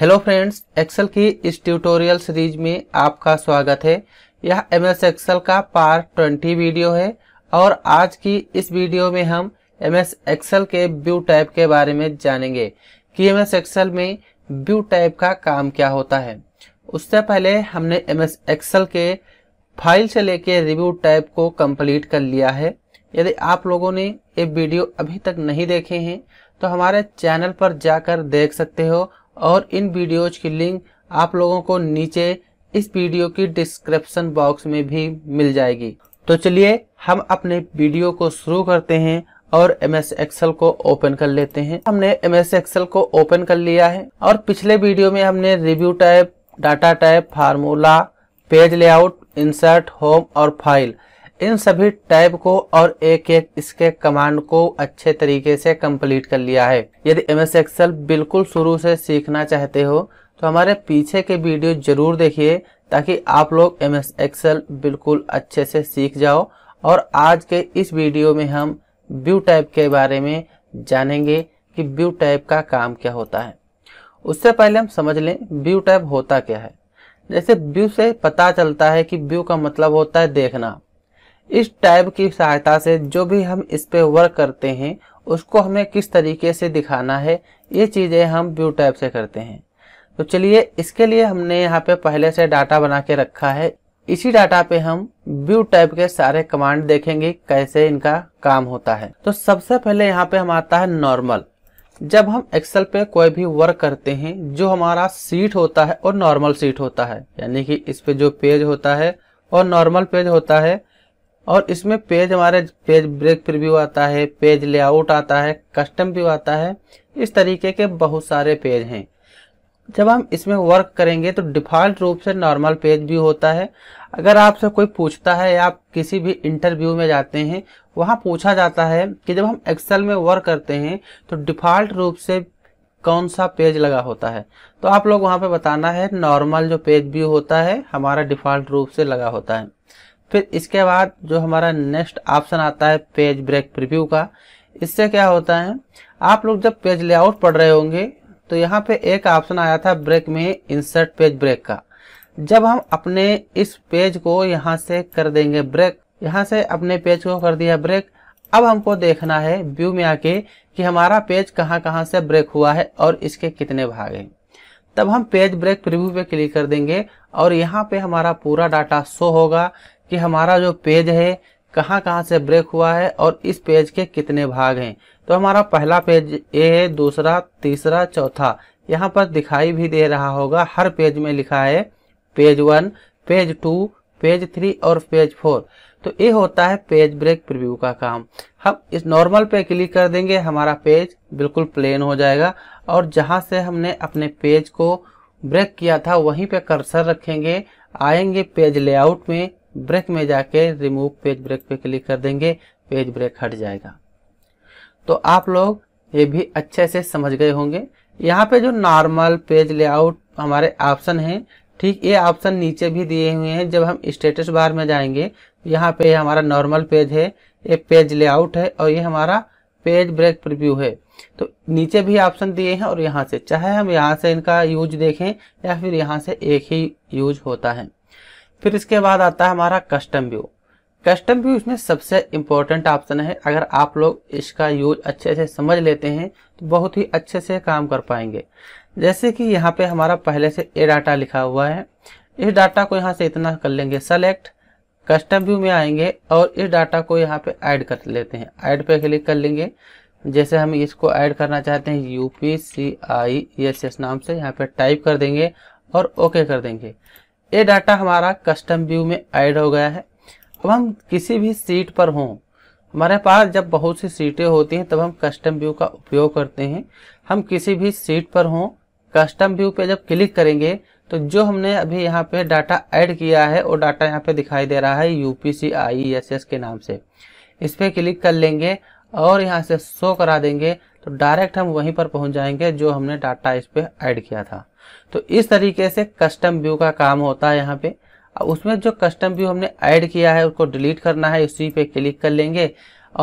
hello friends Excel की इस tutorial series में आपका स्वागत है यह एम एस एक्सेल का पार्ट ट्वेंटी वीडियो है और आज की इस वीडियो में हम एम एस एक्सेल के व्यू टाइप के बारे में जानेंगे कि एम एस एक्सेल में व्यू टाइप का काम क्या होता है उससे पहले हमने एम एस एक्सएल के फाइल से लेके रिव्यू टाइप को कंप्लीट कर लिया है यदि आप लोगों ने ये वीडियो अभी तक नहीं देखे हैं तो हमारे चैनल पर जाकर देख सकते हो और इन वीडियोज की लिंक आप लोगों को नीचे इस वीडियो की डिस्क्रिप्शन बॉक्स में भी मिल जाएगी तो चलिए हम अपने वीडियो को शुरू करते हैं और एम एस एक्सएल को ओपन कर लेते हैं हमने एम एस एक्सएल को ओपन कर लिया है और पिछले वीडियो में हमने review type data type formula page layout insert home और फाइल इन सभी टैब को और एक एक इसके कमांड को अच्छे तरीके से कंप्लीट कर लिया है यदि एम एस एक्सल बिल्कुल शुरू से सीखना चाहते हो तो हमारे पीछे के वीडियो जरूर देखिए ताकि आप लोग एम एस एक्सल बिल्कुल अच्छे से सीख जाओ और आज के इस वीडियो में हम व्यू टैब के बारे में जानेंगे कि व्यू टैब का काम क्या होता है उससे पहले हम समझ लें व्यू टैब होता क्या है जैसे व्यू से पता चलता है कि व्यू का मतलब होता है देखना इस टैब की सहायता से जो भी हम इस पे वर्क करते हैं उसको हमें किस तरीके से दिखाना है ये चीज़ें हम व्यू टैब से करते हैं तो चलिए इसके लिए हमने यहाँ पे पहले से डाटा बना के रखा है इसी डाटा पे हम व्यू टैब के सारे कमांड देखेंगे कैसे इनका काम होता है तो सबसे पहले यहाँ पे हम आता है नॉर्मल जब हम एक्सेल पे कोई भी वर्क करते हैं जो हमारा सीट होता है और नॉर्मल सीट होता है यानी कि इस पे जो पेज होता है और नॉर्मल पेज होता है और इसमें पेज हमारे पेज ब्रेक भी आता है पेज लेआउट आता है कस्टम व्यू आता है इस तरीके के बहुत सारे पेज हैं जब हम इसमें वर्क करेंगे तो डिफ़ॉल्ट रूप से नॉर्मल पेज भी होता है अगर आपसे कोई पूछता है या आप किसी भी इंटरव्यू में जाते हैं वहाँ पूछा जाता है कि जब हम एक्सेल में वर्क करते हैं तो डिफ़ॉल्ट रूप से कौन सा पेज लगा होता है तो आप लोग वहाँ पर बताना है नॉर्मल जो पेज व्यू होता है हमारा डिफ़ॉल्ट रूप से लगा होता है फिर इसके बाद जो हमारा नेक्स्ट ऑप्शन आता है पेज ब्रेक प्रीव्यू का इससे क्या होता है आप लोग जब पेज लेआउट पढ़ रहे होंगे तो यहाँ पे एक ऑप्शन आया था ब्रेक में इंसर्ट पेज ब्रेक का जब हम अपने इस पेज को यहाँ से कर देंगे ब्रेक यहाँ से अपने पेज को कर दिया ब्रेक अब हमको देखना है व्यू में आके कि हमारा पेज कहाँ कहाँ से ब्रेक हुआ है और इसके कितने भाग हैं तब हम पेज ब्रेक प्रिव्यू पे क्लिक कर देंगे और यहाँ पे हमारा पूरा डाटा शो होगा कि हमारा जो पेज है कहाँ कहाँ से ब्रेक हुआ है और इस पेज के कितने भाग हैं तो हमारा पहला पेज ए है दूसरा तीसरा चौथा यहाँ पर दिखाई भी दे रहा होगा हर पेज में लिखा है page one page two page three और पेज फोर तो ये होता है पेज ब्रेक प्रीव्यू का काम हम इस नॉर्मल पे क्लिक कर देंगे हमारा पेज बिल्कुल प्लेन हो जाएगा और जहाँ से हमने अपने पेज को ब्रेक किया था वहीं पे कर्सर रखेंगे आएंगे पेज लेआउट में ब्रेक में जाके रिमूव पेज ब्रेक पे क्लिक कर देंगे पेज ब्रेक हट जाएगा तो आप लोग ये भी अच्छे से समझ गए होंगे यहाँ पे जो नॉर्मल पेज लेआउट हमारे ऑप्शन हैं ठीक ये ऑप्शन नीचे भी दिए हुए हैं जब हम स्टेटस बार में जाएंगे यहाँ पे हमारा नॉर्मल पेज है ये पेज लेआउट है और ये हमारा पेज ब्रेक प्रिव्यू है तो नीचे भी ऑप्शन दिए हैं और यहाँ से चाहे हम यहाँ से इनका यूज देखें या फिर यहाँ से एक ही यूज होता है फिर इसके बाद आता है हमारा कस्टम व्यू कस्टम व्यू इसमें सबसे इम्पोर्टेंट ऑप्शन है अगर आप लोग इसका यूज अच्छे से समझ लेते हैं तो बहुत ही अच्छे से काम कर पाएंगे जैसे कि यहाँ पे हमारा पहले से ए डाटा लिखा हुआ है इस डाटा को यहाँ से इतना कर लेंगे सेलेक्ट कस्टम व्यू में आएंगे और इस डाटा को यहाँ पे ऐड कर लेते हैं ऐड पे क्लिक कर लेंगे जैसे हम इसको ऐड करना चाहते हैं U P C I S S नाम से यहाँ पे टाइप कर देंगे और ओके कर देंगे ये डाटा हमारा कस्टम व्यू में ऐड हो गया है अब हम किसी भी सीट पर हों हमारे पास जब बहुत सी सीटें होती हैं तब हम कस्टम व्यू का उपयोग करते हैं हम किसी भी सीट पर हों कस्टम व्यू पे जब क्लिक करेंगे तो जो हमने अभी यहाँ पे डाटा ऐड किया है वो डाटा यहाँ पे दिखाई दे रहा है U P C I S S के नाम से इस पर क्लिक कर लेंगे और यहाँ से शो करा देंगे तो डायरेक्ट हम वहीं पर पहुँच जाएंगे जो हमने डाटा इस पर ऐड किया था तो इस तरीके से कस्टम व्यू का काम होता है यहाँ पे उसमें जो कस्टम व्यू हमने ऐड किया है उसको डिलीट करना है उसी पे क्लिक कर लेंगे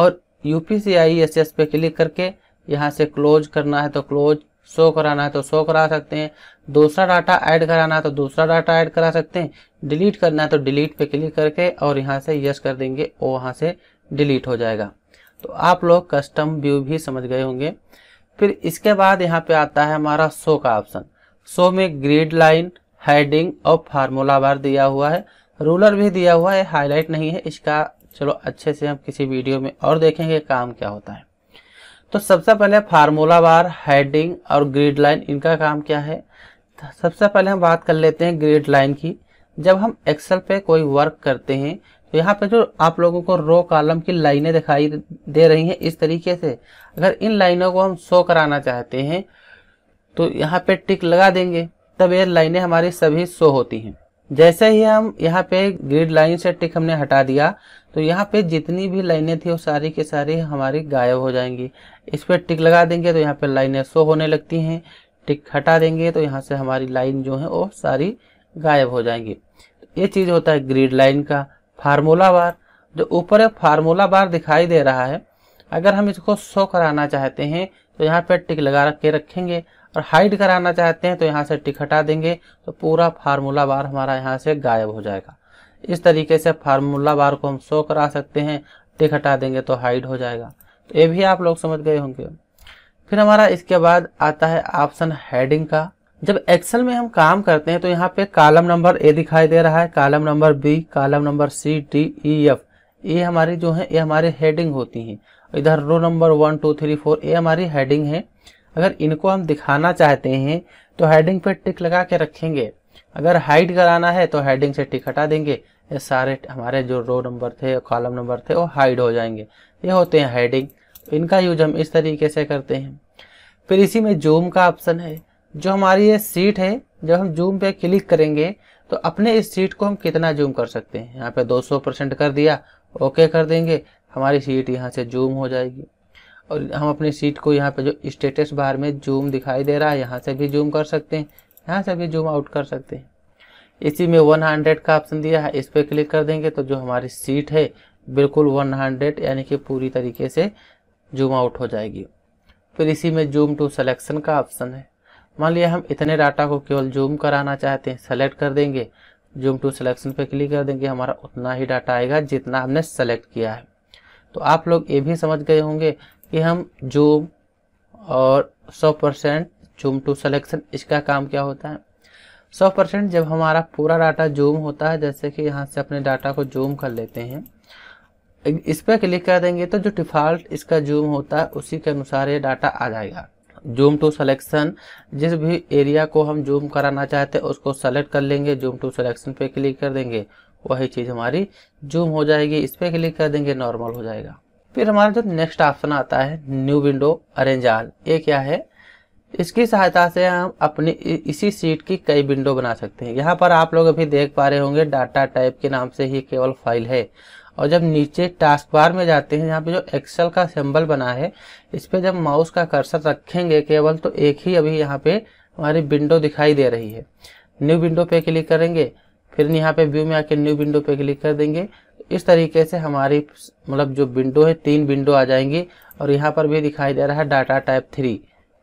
और यू पी e पे क्लिक करके यहाँ से क्लोज करना है तो क्लोज शो कराना है तो शो करा सकते हैं दूसरा डाटा ऐड कराना है तो दूसरा डाटा ऐड करा सकते हैं डिलीट करना है तो डिलीट पे क्लिक करके और यहाँ से यस कर देंगे और वहाँ से डिलीट हो जाएगा तो आप लोग कस्टम व्यू भी समझ गए होंगे फिर इसके बाद यहाँ पे आता है हमारा शो का ऑप्शन सो में ग्रीड लाइन हेडिंग और फार्मूला बार दिया हुआ है रूलर भी दिया हुआ है हाईलाइट नहीं है इसका चलो अच्छे से हम किसी वीडियो में और देखेंगे काम क्या होता है तो सबसे पहले फार्मूला बार हेडिंग और ग्रीड लाइन इनका काम क्या है सबसे पहले हम बात कर लेते हैं ग्रीड लाइन की जब हम एक्सेल पे कोई वर्क करते हैं तो यहाँ पे जो आप लोगों को रो कॉलम की लाइनें दिखाई दे रही हैं इस तरीके से अगर इन लाइनों को हम शो कराना चाहते हैं तो यहाँ पे टिक लगा देंगे तब ये लाइनें हमारी सभी शो होती हैं जैसे ही हम यहाँ पे ग्रिड लाइन से टिक हमने हटा दिया तो यहाँ पे जितनी भी लाइनें थी वो सारी के सारी हमारी गायब हो जाएंगी इस पर टिक लगा देंगे तो यहाँ पे लाइनें शो होने लगती हैं टिक हटा देंगे तो यहाँ से हमारी लाइन जो है वो सारी गायब हो जाएंगी ये चीज़ होता है ग्रिड लाइन का फार्मूला बार जो ऊपर फार्मूला बार दिखाई दे रहा है अगर हम इसको शो कराना चाहते हैं तो यहाँ पे टिक लगा के रखेंगे और हाइड कराना चाहते हैं तो यहाँ से टिक हटा देंगे तो पूरा फार्मूला बार हमारा यहाँ से गायब हो जाएगा इस तरीके से फार्मूला बार को हम शो करा सकते हैं टिक हटा देंगे तो हाइड हो जाएगा तो ये भी आप लोग समझ गए होंगे फिर हमारा इसके बाद आता है ऑप्शन हेडिंग का जब एक्सेल में हम काम करते हैं तो यहाँ पे कॉलम नंबर ए दिखाई दे रहा है column number B column number C D E F ये हमारी जो है ये हमारे हेडिंग होती हैं इधर row number one two three four ये हमारी हेडिंग है अगर इनको हम दिखाना चाहते हैं तो हेडिंग पे टिक लगा के रखेंगे अगर हाइड कराना है तो हेडिंग से टिक हटा देंगे ये सारे हमारे जो रो नंबर थे कॉलम नंबर थे वो हाइड हो जाएंगे ये होते हैं हेडिंग इनका यूज हम इस तरीके से करते हैं फिर इसी में जूम का ऑप्शन है जो हमारी ये सीट है जब हम जूम पे क्लिक करेंगे तो अपने इस सीट को हम कितना जूम कर सकते हैं यहाँ पे 200 परसेंट कर दिया ओके कर देंगे हमारी सीट यहाँ से जूम हो जाएगी और हम अपनी सीट को यहाँ पे जो स्टेटस बार में जूम दिखाई दे रहा है यहाँ से भी जूम कर सकते हैं यहाँ से भी जूम आउट कर सकते हैं इसी में 100 का ऑप्शन दिया है इस पर क्लिक कर देंगे तो जो हमारी सीट है बिल्कुल 100 यानी कि पूरी तरीके से जूम आउट हो जाएगी फिर इसी में जूम टू सेलेक्शन का ऑप्शन है मान लिया हम इतने डाटा को केवल जूम कराना चाहते हैं सेलेक्ट कर देंगे जूम टू सेलेक्शन पर क्लिक कर देंगे हमारा उतना ही डाटा आएगा जितना हमने सेलेक्ट किया है तो आप लोग ये भी समझ गए होंगे कि हम जूम और 100 परसेंट जूम टू सेलेक्शन इसका काम क्या होता है 100 परसेंट जब हमारा पूरा डाटा जूम होता है जैसे कि यहाँ से अपने डाटा को जूम कर लेते हैं इस पर क्लिक कर देंगे तो जो डिफ़ॉल्ट इसका जूम होता है उसी के अनुसार ये डाटा आ जाएगा जूम टू सेलेक्शन जिस भी एरिया को हम जूम कराना चाहते हैं उसको सेलेक्ट कर लेंगे जूम टू सेलेक्शन पे क्लिक कर देंगे वही चीज़ हमारी जूम हो जाएगी इस पर क्लिक कर देंगे नॉर्मल हो जाएगा फिर हमारा जो नेक्स्ट ऑप्शन आता है न्यू विंडो अरेंज आल ये क्या है इसकी सहायता से हम अपनी इसी सीट की कई विंडो बना सकते हैं यहाँ पर आप लोग अभी देख पा रहे होंगे डाटा टाइप के नाम से ही केवल फाइल है और जब नीचे टास्क बार में जाते हैं यहाँ पे जो एक्सेल का सिंबल बना है इस पर जब माउस का कर्सर रखेंगे केवल तो एक ही अभी यहाँ पे हमारी विंडो दिखाई दे रही है न्यू विंडो पे क्लिक करेंगे फिर यहाँ पे व्यू में आके न्यू विंडो पे क्लिक कर देंगे इस तरीके से हमारी मतलब जो विंडो है तीन विंडो आ जाएंगी और यहाँ पर भी दिखाई दे रहा है डाटा टाइप थ्री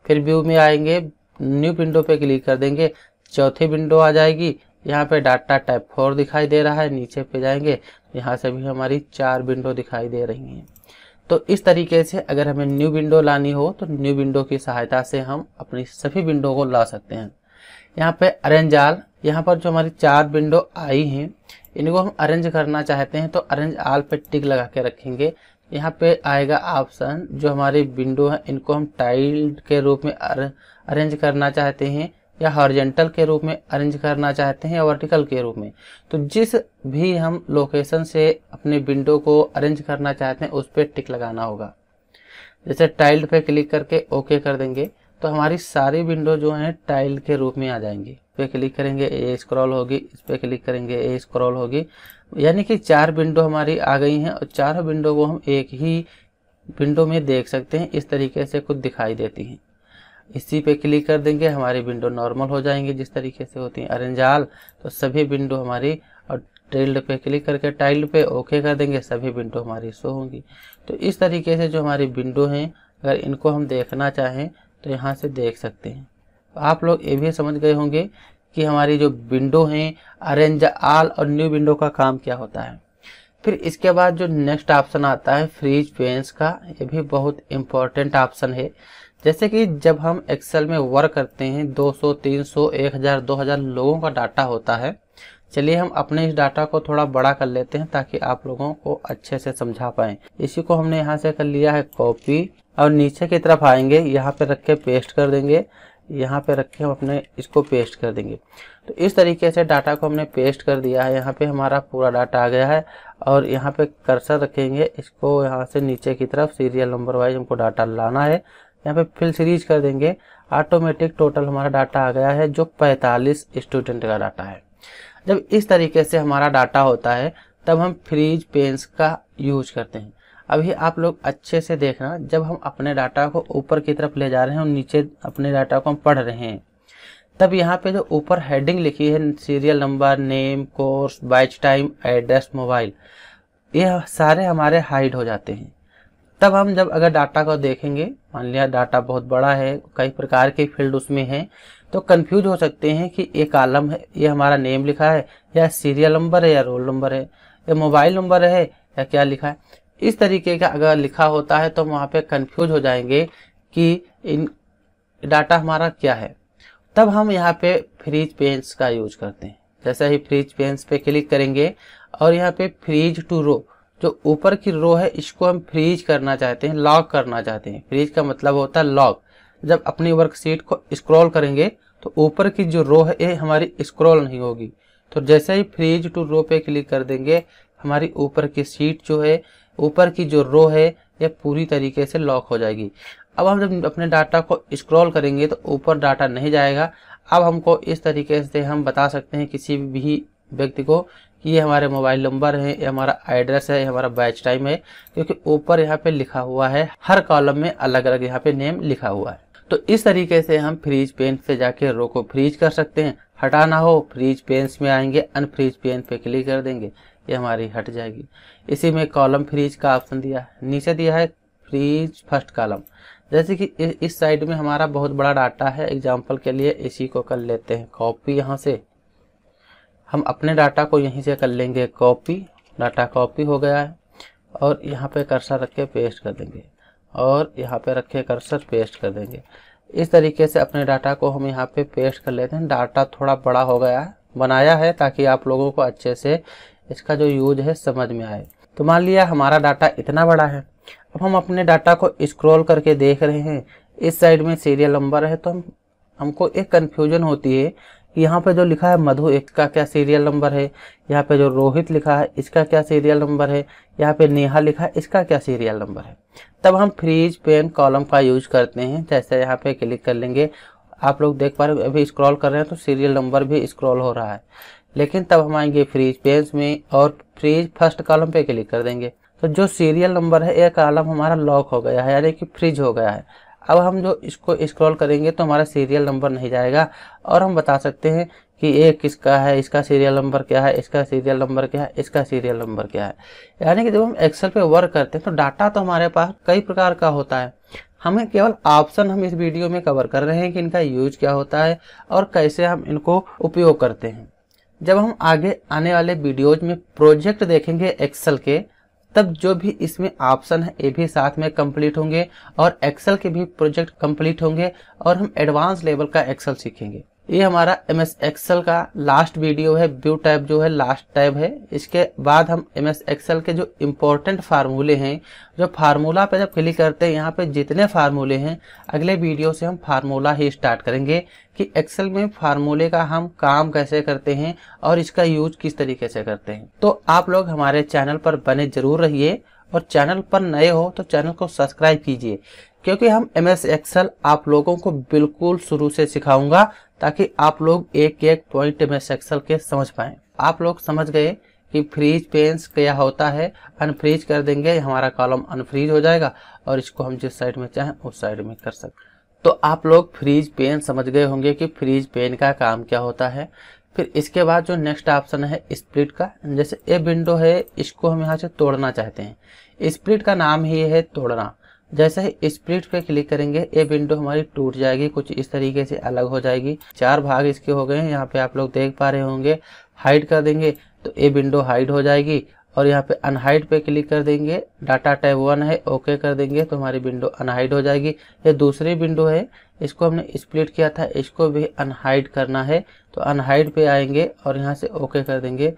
फिर व्यू में आएंगे न्यू विंडो पे क्लिक कर देंगे चौथी विंडो आ जाएगी यहाँ पे डाटा टाइप फोर दिखाई दे रहा है नीचे पे जाएंगे यहाँ से भी हमारी चार विंडो दिखाई दे रही हैं तो इस तरीके से अगर हमें न्यू विंडो लानी हो तो न्यू विंडो की सहायता से हम अपनी सभी विंडो को ला सकते हैं यहाँ पे अरेंज आल यहाँ पर जो हमारी चार विंडो आई हैं इनको हम अरेंज करना चाहते हैं तो अरेंज आल पे टिक लगा के रखेंगे यहाँ पे आएगा ऑप्शन जो हमारी विंडो है इनको हम टाइल्ड के रूप में अरेंज करना चाहते हैं या हॉरिजेंटल के रूप में अरेंज करना चाहते हैं या वर्टिकल के रूप में तो जिस भी हम लोकेशन से अपने विंडो को अरेंज करना चाहते हैं उस पर टिक लगाना होगा जैसे टाइल्ड पे क्लिक करके ओके कर देंगे तो हमारी सारी विंडो जो है टाइल के रूप में आ जाएंगी इस पर क्लिक करेंगे ए स्क्रॉल होगी इस पर क्लिक करेंगे ए स्क्रॉल होगी यानी कि चार विंडो हमारी आ गई हैं और चार विंडो को हम एक ही विंडो में देख सकते हैं इस तरीके से कुछ दिखाई देती हैं इसी पे क्लिक कर देंगे हमारी विंडो नॉर्मल हो जाएंगी जिस तरीके से होती है अरेंजाल तो सभी विंडो हमारी और ट्रेल्ड पे क्लिक करके टाइल्ड पे ओके कर देंगे सभी विंडो हमारी शो होंगी तो इस तरीके से जो हमारी विंडो हैं अगर इनको हम देखना चाहें तो यहाँ से देख सकते हैं आप लोग ये भी समझ गए होंगे कि हमारी जो विंडो हैं अरेंज आल और न्यू विंडो का काम क्या होता है फिर इसके बाद जो नेक्स्ट ऑप्शन आता है फ्रीज पेंस का ये भी बहुत इम्पोर्टेंट ऑप्शन है जैसे कि जब हम एक्सेल में वर्क करते हैं 200, 300, 1000, 2000 लोगों का डाटा होता है चलिए हम अपने इस डाटा को थोड़ा बड़ा कर लेते हैं ताकि आप लोगों को अच्छे से समझा पाएं इसी को हमने यहाँ से कर लिया है कॉपी और नीचे की तरफ आएंगे यहाँ पे रख के पेस्ट कर देंगे यहाँ पे रख के हम अपने इसको पेस्ट कर देंगे तो इस तरीके से डाटा को हमने पेस्ट कर दिया है यहाँ पे हमारा पूरा डाटा आ गया है और यहाँ पे कर्सर रखेंगे इसको यहाँ से नीचे की तरफ सीरियल नंबर वाइज हमको डाटा लाना है यहाँ पे फिल सीरीज कर देंगे ऑटोमेटिक टोटल हमारा डाटा आ गया है जो पैंतालीस स्टूडेंट का डाटा है जब इस तरीके से हमारा डाटा होता है तब हम फ्रीज पेंस का यूज करते हैं अभी आप लोग अच्छे से देखना जब हम अपने डाटा को ऊपर की तरफ ले जा रहे हैं और नीचे अपने डाटा को हम पढ़ रहे हैं तब यहाँ पे जो ऊपर हेडिंग लिखी है serial number name course batch time address mobile ये सारे हमारे हाइड हो जाते हैं तब हम जब अगर डाटा को देखेंगे मान लिया डाटा बहुत बड़ा है कई प्रकार के फील्ड उसमें हैं तो कंफ्यूज हो सकते हैं कि ये कालम है ये हमारा नेम लिखा है या सीरियल नंबर है या रोल नंबर है या मोबाइल नंबर है या क्या लिखा है इस तरीके का अगर लिखा होता है तो हम वहाँ पर कंफ्यूज हो जाएंगे कि इन डाटा हमारा क्या है तब हम यहाँ पे फ्रीज पेंस का यूज करते हैं जैसे ही फ्रीज पेंस पे क्लिक करेंगे और यहाँ पे फ्रीज टू रो जो ऊपर की रो है इसको हम फ्रीज करना चाहते हैं लॉक करना चाहते हैं फ्रीज का मतलब होता है लॉक जब अपनी वर्कशीट को स्क्रॉल करेंगे तो ऊपर की जो रो है ये हमारी स्क्रॉल नहीं होगी तो जैसे ही फ्रीज टू रो पे क्लिक कर देंगे हमारी ऊपर की सीट जो है ऊपर की जो रो है यह पूरी तरीके से लॉक हो जाएगी अब हम जब अपने डाटा को स्क्रॉल करेंगे तो ऊपर डाटा नहीं जाएगा अब हमको इस तरीके से हम बता सकते हैं किसी भी व्यक्ति को कि ये हमारे मोबाइल नंबर है ये हमारा एड्रेस है ये हमारा बैच टाइम है क्योंकि ऊपर यहाँ पे लिखा हुआ है हर कॉलम में अलग अलग यहाँ पे नेम लिखा हुआ है तो इस तरीके से हम फ्रीज पेन से जाके रो को फ्रीज कर सकते हैं हटाना हो फ्रीज पेन में आएंगे अनफ्रीज पेन पे क्लिक कर देंगे ये हमारी हट जाएगी इसी में कॉलम फ्रीज का ऑप्शन दिया है नीचे दिया है फ्रीज फर्स्ट कॉलम जैसे कि इस साइड में हमारा बहुत बड़ा डाटा है एग्जाम्पल के लिए इसी को कर लेते हैं कॉपी यहाँ से हम अपने डाटा को यहीं से कर लेंगे कॉपी डाटा कॉपी हो गया है और यहाँ पे कर्सर रख के पेस्ट कर देंगे और यहाँ पे रखे कर्सर पेस्ट कर देंगे इस तरीके से अपने डाटा को हम यहाँ पे पेस्ट कर लेते हैं डाटा थोड़ा बड़ा हो गया है बनाया है ताकि आप लोगों को अच्छे से इसका जो यूज है समझ में आए तो मान लिया हमारा डाटा इतना बड़ा है अब हम अपने डाटा को स्क्रॉल करके देख रहे हैं इस साइड में सीरियल नंबर है तो हम हमको एक कन्फ्यूजन होती है कि यहाँ पे जो लिखा है मधु का क्या सीरियल नंबर है यहाँ पे जो रोहित लिखा है इसका क्या सीरियल नंबर है यहाँ पे नेहा लिखा है इसका क्या सीरियल नंबर है तब हम फ्रीज पेन कॉलम का यूज करते हैं जैसे यहाँ पे क्लिक कर लेंगे आप लोग देख पा रहे अभी स्क्रॉल कर रहे हैं तो सीरियल नंबर भी स्क्रॉल हो रहा है लेकिन तब हम आएंगे फ्रीज पेज में और फ्रीज फर्स्ट कॉलम पे क्लिक कर देंगे तो जो सीरियल नंबर है यह कॉलम हमारा लॉक हो गया है यानी कि फ्रीज हो गया है अब हम जो इसको स्क्रॉल करेंगे तो हमारा सीरियल नंबर नहीं जाएगा और हम बता सकते हैं कि ये किसका है इसका सीरियल नंबर क्या है इसका सीरियल नंबर क्या है इसका सीरियल नंबर क्या है यानी कि जब हम एक्सेल पे वर्क करते हैं तो डाटा तो हमारे पास कई प्रकार का होता है हमें केवल ऑप्शन हम इस वीडियो में कवर कर रहे हैं कि इनका यूज क्या होता है और कैसे हम इनको उपयोग करते हैं जब हम आगे आने वाले वीडियोज में प्रोजेक्ट देखेंगे एक्सेल के तब जो भी इसमें ऑप्शन है ये भी साथ में कंप्लीट होंगे और एक्सेल के भी प्रोजेक्ट कंप्लीट होंगे और हम एडवांस लेवल का एक्सेल सीखेंगे ये हमारा एम एस एक्सल का लास्ट वीडियो है व्यू टाइप जो है लास्ट टाइप है इसके बाद हम एम एस एक्सल के जो इम्पोर्टेंट फार्मूले हैं जो फार्मूला पे जब क्लिक करते हैं यहाँ पे जितने फार्मूले हैं अगले वीडियो से हम फार्मूला ही स्टार्ट करेंगे कि एक्सेल में फार्मूले का हम काम कैसे करते हैं और इसका यूज किस तरीके से करते हैं तो आप लोग हमारे चैनल पर बने जरूर रहिए और चैनल पर नए हो तो चैनल को सब्सक्राइब कीजिए क्योंकि हम एम एस एक्सल आप लोगों को बिल्कुल शुरू से सिखाऊंगा ताकि आप लोग एक एक पॉइंट एम एस एक्सल के समझ पाए आप लोग समझ गए कि फ्रीज पेंस क्या होता है अनफ्रीज कर देंगे हमारा कॉलम अनफ्रीज हो जाएगा और इसको हम जिस साइड में चाहें उस साइड में कर सकते तो आप लोग फ्रीज पेन समझ गए होंगे कि फ्रीज पेन का काम क्या होता है फिर इसके बाद जो नेक्स्ट ऑप्शन है स्प्लिट का जैसे ये विंडो है इसको हम यहाँ से तोड़ना चाहते हैं स्प्लिट का नाम ही है तोड़ना जैसे ही स्प्लिट पे क्लिक करेंगे ये विंडो हमारी टूट जाएगी कुछ इस तरीके से अलग हो जाएगी चार भाग इसके हो गए हैं यहाँ पे आप लोग देख पा रहे होंगे हाइड कर देंगे तो ये विंडो हाइड हो जाएगी और यहाँ पे अनहाइड पे क्लिक कर देंगे डाटा टैब वन है ओके कर देंगे तो हमारी विंडो अनहाइड हो जाएगी ये दूसरी विंडो है इसको हमने स्प्लिट किया था इसको भी अनहाइड करना है तो अनहाइड पे आएंगे और यहाँ से ओके कर देंगे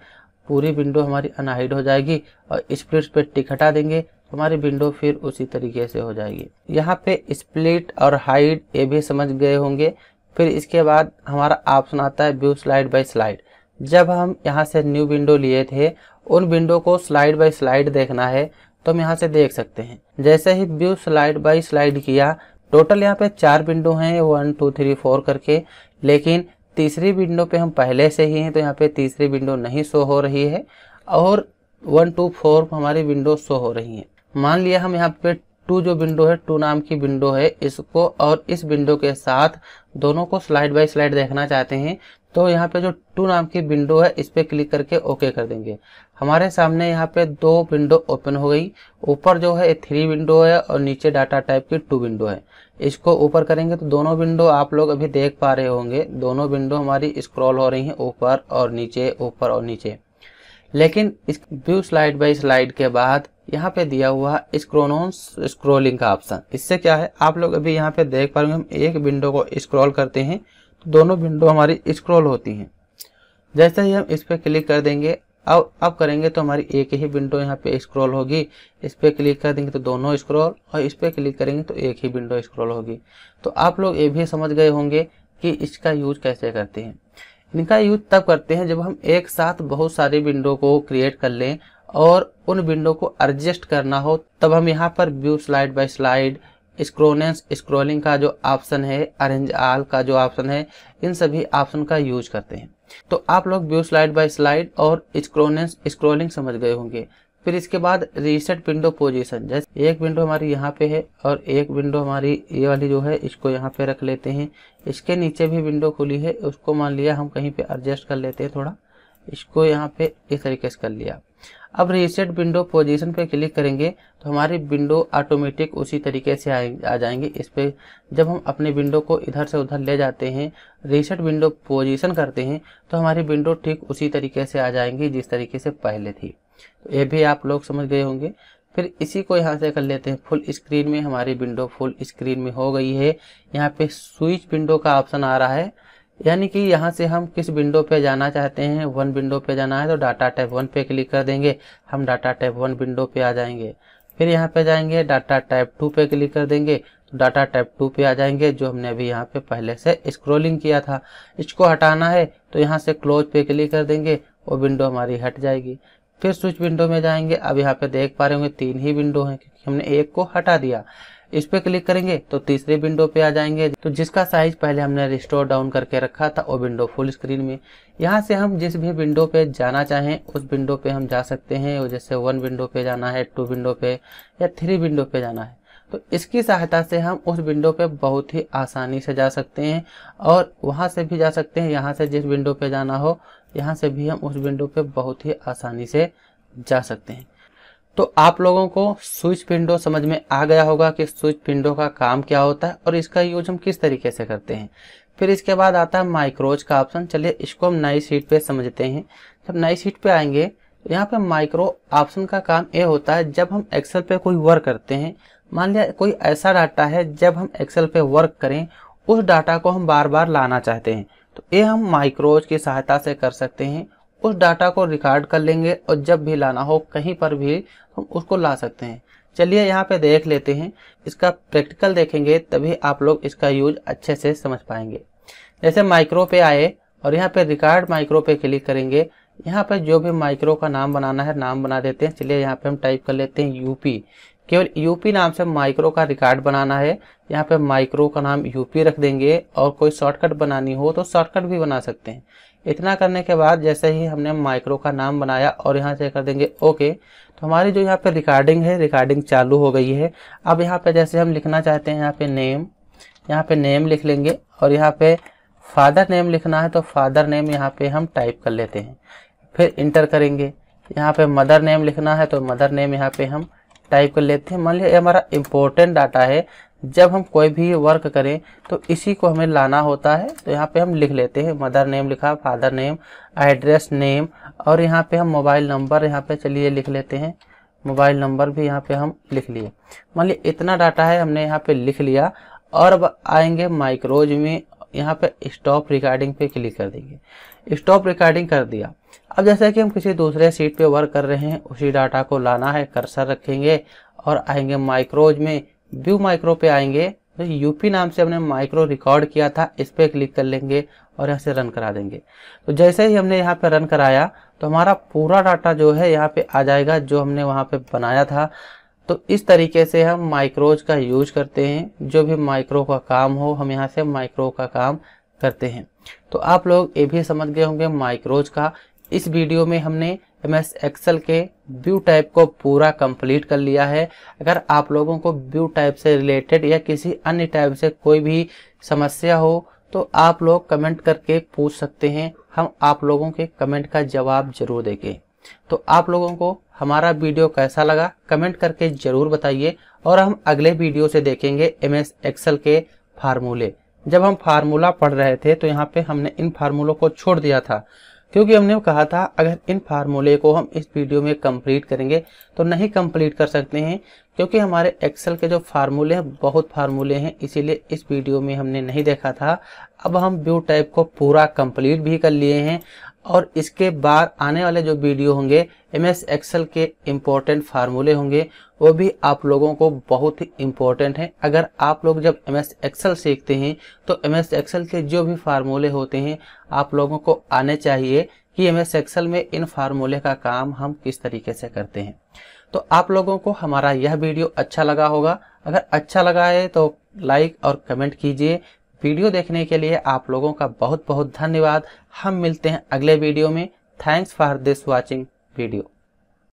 पूरी विंडो हमारी अनहाइड हो जाएगी और स्प्लिट पे टिक हटा देंगे हमारी विंडो फिर उसी तरीके से हो जाएगी यहाँ पे स्प्लिट और हाइट ये भी समझ गए होंगे फिर इसके बाद हमारा ऑप्शन आता है व्यू स्लाइड बाय स्लाइड जब हम यहाँ से न्यू विंडो लिए थे उन विंडो को स्लाइड बाय स्लाइड देखना है तो हम यहाँ से देख सकते हैं जैसे ही व्यू स्लाइड बाय स्लाइड किया टोटल यहाँ पे चार विंडो हैं वन टू थ्री फोर करके लेकिन तीसरी विंडो पे हम पहले से ही हैं तो यहाँ पे तीसरी विंडो नहीं शो हो रही है और वन टू फोर हमारी विंडो शो हो रही है मान लिया हम यहाँ पे टू जो विंडो है टू नाम की विंडो है इसको और इस विंडो के साथ दोनों को स्लाइड बाय स्लाइड देखना चाहते हैं तो यहाँ पे जो टू नाम की विंडो है इस पर क्लिक करके ओके कर देंगे हमारे सामने यहाँ पे दो विंडो ओपन हो गई ऊपर जो है थ्री विंडो है और नीचे डाटा टाइप की टू विंडो है इसको ऊपर करेंगे तो दोनों विंडो आप लोग अभी देख पा रहे होंगे दोनों विंडो हमारी स्क्रॉल हो रही हैं ऊपर और नीचे ऊपर और नीचे लेकिन इस व्यू स्लाइड बाई स्लाइड के बाद यहाँ पे दिया हुआ स्क्रोनोन स्क्रोलिंग का ऑप्शन इससे क्या है आप लोग अभी यहाँ पे देख पाएंगे हम एक विंडो को स्क्रॉल करते हैं तो दोनों विंडो हमारी स्क्रॉल होती हैं जैसे ही हम इस पर क्लिक कर देंगे अब अब करेंगे तो हमारी एक ही विंडो यहाँ पे स्क्रॉल होगी इस पर क्लिक कर देंगे तो दोनों स्क्रॉल और इस पर क्लिक करेंगे तो एक ही विंडो स्क्रॉल होगी तो आप लोग ये भी समझ गए होंगे कि इसका यूज कैसे करते हैं इनका यूज तब करते हैं जब हम एक साथ बहुत सारी विंडो को क्रिएट कर लें और उन विंडो को एडजस्ट करना हो तब हम यहाँ पर view slide by slide synchronous scrolling का जो ऑप्शन है अरेंज आल का जो ऑप्शन है इन सभी ऑप्शन का यूज करते हैं तो आप लोग व्यू स्लाइड बाय स्लाइड और स्क्रोनेंस स्क्रोलिंग समझ गए होंगे फिर इसके बाद रीसेट विंडो पोजिशन जैसे एक विंडो हमारी यहाँ पे है और एक विंडो हमारी ये वाली जो है इसको यहाँ पे रख लेते हैं इसके नीचे भी विंडो खुली है उसको मान लिया हम कहीं पे एडजस्ट कर लेते हैं थोड़ा इसको यहाँ पे इस तरीके से कर लिया अब रीसेट विंडो पोजीशन पे क्लिक करेंगे तो हमारी विंडो ऑटोमेटिक उसी तरीके से आ जाएंगे इस पर जब हम अपने विंडो को इधर से उधर ले जाते हैं रीसेट विंडो पोजीशन करते हैं तो हमारी विंडो ठीक उसी तरीके से आ जाएंगी जिस तरीके से पहले थी तो ये भी आप लोग समझ गए होंगे फिर इसी को यहाँ से कर लेते हैं फुल स्क्रीन में हमारी विंडो फुल स्क्रीन में हो गई है यहाँ पे स्विच विंडो का ऑप्शन आ रहा है यानी कि यहाँ से हम किस विंडो पे जाना चाहते हैं वन विंडो पे जाना है तो डाटा टाइप वन पे क्लिक कर देंगे हम डाटा टाइप वन विंडो पे आ जाएंगे फिर यहाँ पे जाएंगे डाटा टाइप टू पे क्लिक कर देंगे तो डाटा टाइप टू पे आ जाएंगे जो हमने अभी यहाँ पे पहले से स्क्रोलिंग किया था इसको हटाना है तो यहाँ से क्लोज पे क्लिक कर देंगे वो विंडो हमारी हट जाएगी फिर स्विच विंडो में जाएंगे अब यहाँ पे देख पा रहे होंगे तीन ही विंडो हैं क्योंकि हमने एक को हटा दिया इस पे क्लिक करेंगे तो तीसरे विंडो पे आ जाएंगे तो जिसका साइज पहले हमने रिस्टोर डाउन करके रखा था वो विंडो फुल स्क्रीन में यहाँ से हम जिस भी विंडो पे जाना चाहें उस विंडो पे हम जा सकते हैं जैसे वन विंडो पे जाना है टू विंडो पे या थ्री विंडो पे जाना है तो इसकी सहायता से हम उस विंडो पे बहुत ही आसानी से जा सकते हैं और वहाँ से भी जा सकते हैं यहाँ से जिस विंडो पे जाना हो यहाँ से भी हम उस विंडो पे बहुत ही आसानी से जा सकते हैं तो आप लोगों को स्विच पिंडो समझ में आ गया होगा कि स्विच पिंडो का काम क्या होता है और इसका यूज हम किस तरीके से करते हैं फिर इसके बाद आता है माइक्रोज का ऑप्शन चलिए इसको हम नई सीट पे समझते हैं जब नई सीट पे आएंगे तो यहाँ पे माइक्रो ऑप्शन का काम ये होता है जब हम एक्सेल पे कोई वर्क करते हैं मान लिया कोई ऐसा डाटा है जब हम एक्सेल पे वर्क करें उस डाटा को हम बार बार लाना चाहते हैं तो ये हम माइक्रोज की सहायता से कर सकते हैं उस डाटा को रिकॉर्ड कर लेंगे और जब भी लाना हो कहीं पर भी हम उसको ला सकते हैं चलिए यहाँ पे देख लेते हैं इसका प्रैक्टिकल देखेंगे तभी आप लोग इसका यूज अच्छे से समझ पाएंगे जैसे माइक्रो पे आए और यहाँ पे रिकॉर्ड माइक्रो पे क्लिक करेंगे यहाँ पे जो भी माइक्रो का नाम बनाना है नाम बना देते हैं चलिए यहाँ पे हम टाइप कर लेते हैं यूपी केवल यूपी नाम से माइक्रो का रिकॉर्ड बनाना है यहाँ पे माइक्रो का नाम यूपी रख देंगे और कोई शॉर्टकट बनानी हो तो शॉर्टकट भी बना सकते हैं इतना करने के बाद जैसे ही हमने माइक्रो का नाम बनाया और यहाँ से कर देंगे ओके तो हमारी जो यहाँ पे रिकॉर्डिंग है रिकॉर्डिंग चालू हो गई है अब यहाँ पे जैसे हम लिखना चाहते हैं यहाँ पे नेम यहाँ पे नेम लिख लेंगे और यहाँ पे फादर नेम लिखना है तो फादर नेम यहाँ पे हम टाइप कर लेते हैं फिर इंटर करेंगे यहाँ पे मदर नेम लिखना है तो मदर नेम यहाँ पे हम टाइप कर लेते हैं मान ये हमारा इम्पोर्टेंट डाटा है जब हम कोई भी वर्क करें तो इसी को हमें लाना होता है तो यहाँ पे हम लिख लेते हैं मदर नेम लिखा फादर नेम एड्रेस नेम और यहाँ पे हम मोबाइल नंबर यहाँ पे चलिए लिख लेते हैं मोबाइल नंबर भी यहाँ पे हम लिख लिए मान ली इतना डाटा है हमने यहाँ पे लिख लिया और अब आएंगे माइक्रोज में यहाँ पे स्टॉप रिकॉर्डिंग पे क्लिक कर देंगे स्टॉप रिकॉर्डिंग कर दिया अब जैसा कि हम किसी दूसरे सीट पे वर्क कर रहे हैं उसी डाटा को लाना है कर्सर रखेंगे और आएंगे माइक्रोज में व्यू माइक्रो पे आएंगे तो यूपी नाम से हमने माइक्रो रिकॉर्ड किया था इस पर क्लिक कर लेंगे और यहाँ से रन करा देंगे तो जैसे ही हमने यहाँ पे रन कराया तो हमारा पूरा डाटा जो है यहाँ पे आ जाएगा जो हमने वहाँ पे बनाया था तो इस तरीके से हम माइक्रोज का यूज करते हैं जो भी माइक्रो का काम हो हम यहाँ से माइक्रो का काम करते हैं तो आप लोग ये भी समझ गए होंगे माइक्रोज का इस वीडियो में हमने एम एस एक्सल के ब्यू टाइप को पूरा कंप्लीट कर लिया है अगर आप लोगों को ब्यू टाइप से रिलेटेड या किसी अन्य टाइप से कोई भी समस्या हो तो आप लोग कमेंट करके पूछ सकते हैं हम आप लोगों के कमेंट का जवाब जरूर देंगे तो आप लोगों को हमारा वीडियो कैसा लगा कमेंट करके जरूर बताइए और हम अगले वीडियो से देखेंगे एम एस एक्सल के फार्मूले जब हम फार्मूला पढ़ रहे थे तो यहाँ पे हमने इन फार्मूलों को छोड़ दिया था क्योंकि हमने कहा था अगर इन फार्मूले को हम इस वीडियो में कंप्लीट करेंगे तो नहीं कंप्लीट कर सकते हैं क्योंकि हमारे एक्सेल के जो फार्मूले हैं बहुत फार्मूले हैं इसीलिए इस वीडियो में हमने नहीं देखा था अब हम व्यू टाइप को पूरा कंप्लीट भी कर लिए हैं और इसके बाद आने वाले जो वीडियो होंगे एम एस के इम्पोर्टेंट फार्मूले होंगे वो भी आप लोगों को बहुत ही इम्पोर्टेंट है अगर आप लोग जब एम एस एक्सल सीखते हैं तो एम एस एक्सल के जो भी फार्मूले होते हैं आप लोगों को आने चाहिए कि एम एस एक्सल में इन फार्मूले का काम हम किस तरीके से करते हैं तो आप लोगों को हमारा यह वीडियो अच्छा लगा होगा अगर अच्छा लगा है तो लाइक और कमेंट कीजिए वीडियो देखने के लिए आप लोगों का बहुत बहुत धन्यवाद हम मिलते हैं अगले वीडियो में thanks for this watching video